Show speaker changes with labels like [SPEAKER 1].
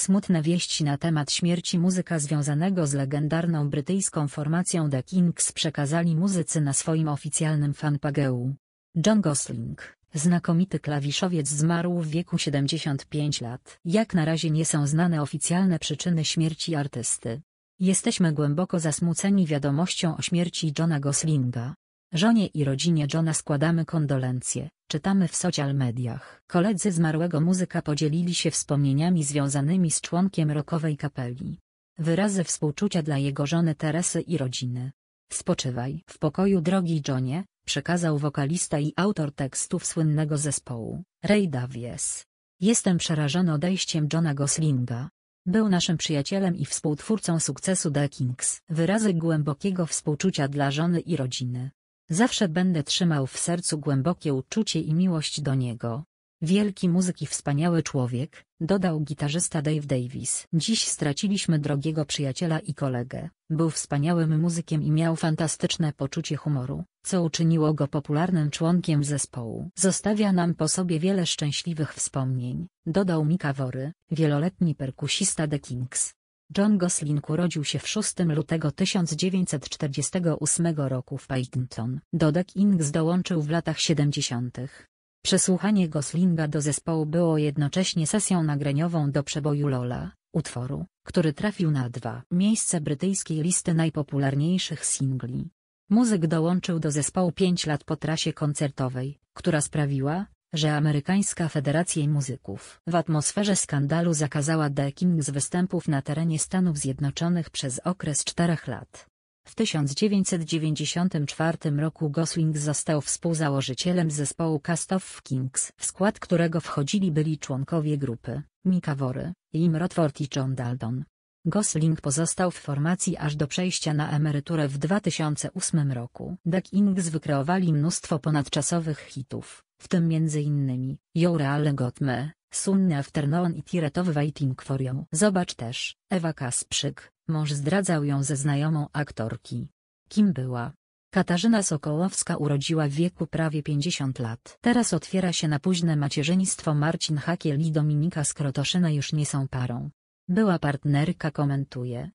[SPEAKER 1] Smutne wieści na temat śmierci muzyka związanego z legendarną brytyjską formacją The Kings przekazali muzycy na swoim oficjalnym fanpageu. John Gosling, znakomity klawiszowiec zmarł w wieku 75 lat. Jak na razie nie są znane oficjalne przyczyny śmierci artysty. Jesteśmy głęboko zasmuceni wiadomością o śmierci Johna Goslinga. Żonie i rodzinie Johna składamy kondolencje. Czytamy w social mediach. Koledzy zmarłego muzyka podzielili się wspomnieniami związanymi z członkiem rokowej kapeli. Wyrazy współczucia dla jego żony Teresy i rodziny. Spoczywaj w pokoju drogi Johnie, przekazał wokalista i autor tekstów słynnego zespołu, Ray Davies. Jestem przerażony odejściem Johna Goslinga. Był naszym przyjacielem i współtwórcą sukcesu The Kings. Wyrazy głębokiego współczucia dla żony i rodziny. Zawsze będę trzymał w sercu głębokie uczucie i miłość do niego. Wielki muzyk i wspaniały człowiek, dodał gitarzysta Dave Davis. Dziś straciliśmy drogiego przyjaciela i kolegę. Był wspaniałym muzykiem i miał fantastyczne poczucie humoru, co uczyniło go popularnym członkiem zespołu. Zostawia nam po sobie wiele szczęśliwych wspomnień, dodał Mika Wory, wieloletni perkusista The Kings. John Gosling urodził się w 6 lutego 1948 roku w Paddington. Do Deck Inks dołączył w latach 70. Przesłuchanie Goslinga do zespołu było jednocześnie sesją nagraniową do przeboju Lola, utworu, który trafił na dwa miejsce brytyjskiej listy najpopularniejszych singli. Muzyk dołączył do zespołu 5 lat po trasie koncertowej, która sprawiła, że amerykańska Federacja Muzyków w atmosferze skandalu zakazała The Kings występów na terenie Stanów Zjednoczonych przez okres czterech lat. W 1994 roku Gosling został współzałożycielem zespołu Cast of Kings, w skład którego wchodzili byli członkowie grupy, Mika Wory, Jim Rotford i John Daldon. Gosling pozostał w formacji aż do przejścia na emeryturę w 2008 roku. The Kings wykreowali mnóstwo ponadczasowych hitów, w tym m.in. Your All Got Me, Soon i Tiret of Waiting For You. Zobacz też, Ewa Kasprzyk, mąż zdradzał ją ze znajomą aktorki. Kim była? Katarzyna Sokołowska urodziła w wieku prawie 50 lat. Teraz otwiera się na późne macierzyństwo Marcin Hakiel i Dominika Skrotoszyna już nie są parą. Była partnerka komentuje,